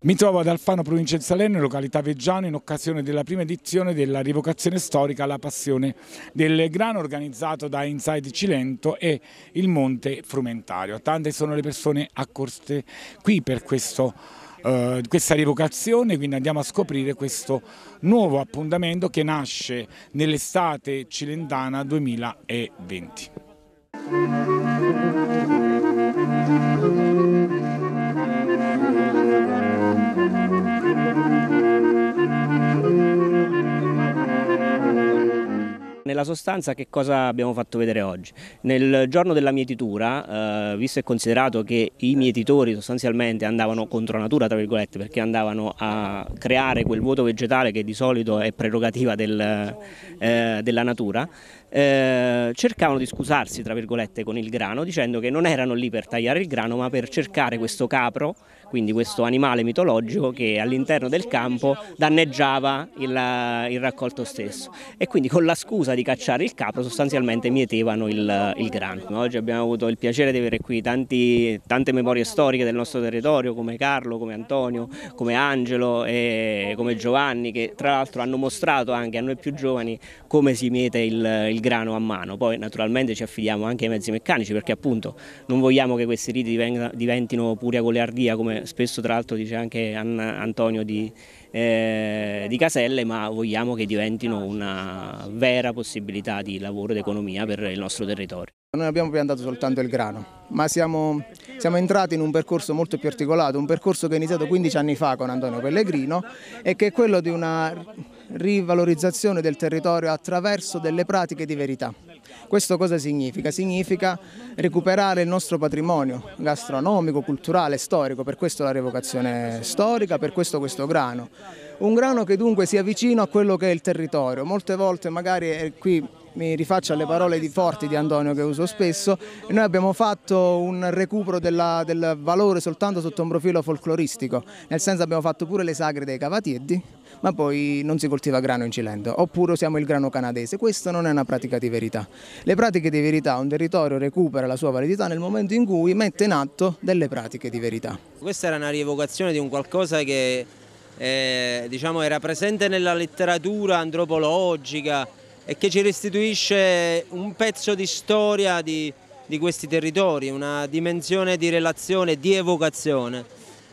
Mi trovo ad Alfano, provincia di Salerno, località Veggiano, in occasione della prima edizione della rivocazione storica La Passione del Grano, organizzato da Inside Cilento e il Monte Frumentario. Tante sono le persone accorse qui per questo, eh, questa rivocazione, quindi andiamo a scoprire questo nuovo appuntamento che nasce nell'estate cilentana 2020. nella sostanza che cosa abbiamo fatto vedere oggi? Nel giorno della mietitura, eh, visto e considerato che i mietitori sostanzialmente andavano contro natura, tra virgolette, perché andavano a creare quel vuoto vegetale che di solito è prerogativa del, eh, della natura, eh, cercavano di scusarsi tra virgolette con il grano dicendo che non erano lì per tagliare il grano ma per cercare questo capro, quindi questo animale mitologico che all'interno del campo danneggiava il, eh, il, raccolto stesso e quindi con la scusa di cacciare il capro sostanzialmente mietevano il, eh, il grano. Oggi abbiamo avuto il piacere di avere qui tanti, tante memorie storiche del nostro territorio come Carlo, come Antonio, come Angelo e come Giovanni che tra l'altro hanno mostrato anche a noi più giovani come si miete il, il il grano a mano, poi naturalmente ci affidiamo anche ai mezzi meccanici perché appunto non vogliamo che questi riti diventino pure goliardia come spesso tra l'altro dice anche Antonio di, eh, di Caselle ma vogliamo che diventino una vera possibilità di lavoro ed economia per il nostro territorio. Non abbiamo piantato soltanto il grano, ma siamo, siamo, entrati in un percorso molto più articolato, un percorso che è iniziato 15 anni fa con Antonio Pellegrino e che è quello di una rivalorizzazione del territorio attraverso delle pratiche di verità. Questo cosa significa? Significa recuperare il nostro patrimonio gastronomico, culturale, storico, per questo la revocazione storica, per questo questo grano. Un grano che dunque sia vicino a quello che è il territorio. Molte volte magari qui mi rifaccio alle parole di forti di Antonio che uso spesso, noi abbiamo fatto un recupero della, del valore soltanto sotto un profilo folcloristico, nel senso abbiamo fatto pure le sagre dei cavatieddi, ma poi non si coltiva grano in Cilento, oppure siamo il grano canadese, questa non è una pratica di verità. Le pratiche di verità, un territorio recupera la sua validità nel momento in cui mette in atto delle pratiche di verità. Questa era una rievocazione di un qualcosa che eh, diciamo, era presente nella letteratura antropologica, e che ci restituisce un pezzo di storia di, di questi territori, una dimensione di relazione, di evocazione.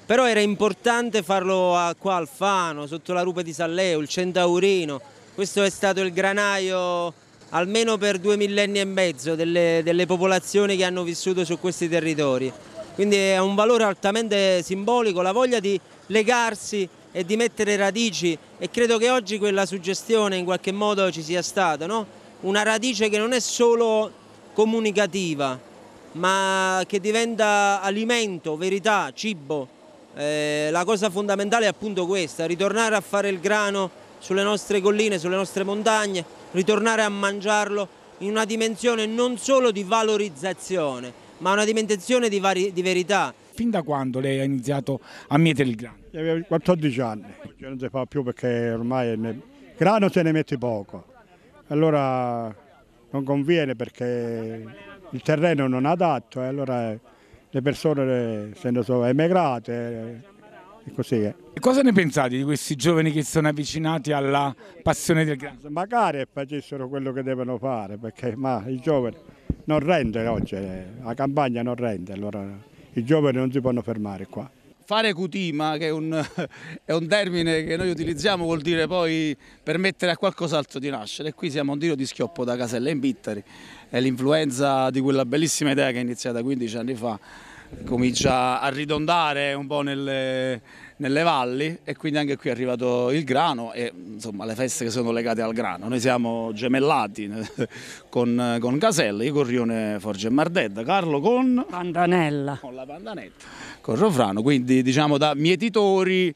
Però era importante farlo a, qua al Fano, sotto la rupe di Salleo, il Centaurino, questo è stato il granaio almeno per due millenni e mezzo delle, delle popolazioni che hanno vissuto su questi territori. Quindi è un valore altamente simbolico, la voglia di legarsi e di mettere radici e credo che oggi quella suggestione in qualche modo ci sia stata, no? una radice che non è solo comunicativa ma che diventa alimento, verità, cibo. Eh, la cosa fondamentale è appunto questa, ritornare a fare il grano sulle nostre colline, sulle nostre montagne, ritornare a mangiarlo in una dimensione non solo di valorizzazione ma una dimensione di, di verità, Fin da quando lei ha iniziato a mietere il grano? Io Avevo 14 anni, cioè non si fa più perché ormai il grano se ne mette poco. Allora non conviene perché il terreno non è adatto e eh, allora le persone se ne sono emigrate e così è. E cosa ne pensate di questi giovani che sono avvicinati alla passione del grano? Magari facessero quello che devono fare perché ma i giovani non rende oggi, eh, la campagna non rende allora i giovani non si possono fermare qua. Fare cutima, che è un, è un termine che noi utilizziamo, vuol dire poi permettere a qualcos'altro di nascere. E qui siamo un tiro di schioppo da Casella in Bittari. È l'influenza di quella bellissima idea che è iniziata 15 anni fa, comincia a ridondare un po' nelle, nelle valli e quindi anche qui è arrivato il grano e insomma le feste che sono legate al grano. Noi siamo gemellati con, con Caselli, Corrione, Forge e Mardetta, Carlo con... Pandanella. Con la Pantanetta, con Rofrano, quindi diciamo da mietitori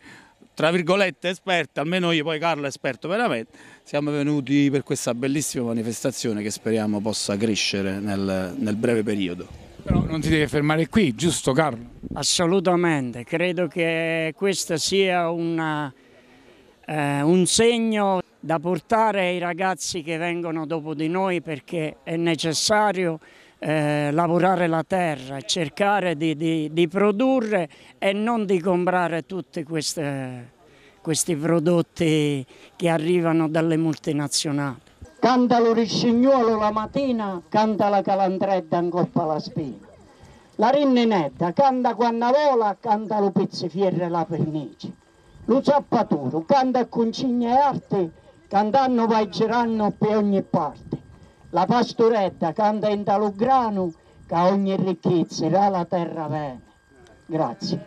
tra virgolette esperti, almeno io, poi Carlo è esperto veramente, siamo venuti per questa bellissima manifestazione che speriamo possa crescere nel, nel breve periodo. Però non ti devi fermare qui, giusto Carlo? Assolutamente, credo che questo sia una, eh, un segno da portare ai ragazzi che vengono dopo di noi perché è necessario eh, lavorare la terra, cercare di, di, di, produrre e non di comprare tutti questi prodotti che arrivano dalle multinazionali. Canta lo l'oricignolo la mattina, canta la calandretta in coppa la spina. La rinnenetta canta quando vola, canta lo pizzifiere la pernice. Lo zappaturo canta concigne e arte, cantando vai girando per ogni parte. La pastoretta canta in talo grano, che ogni ricchezza la terra bene. Grazie.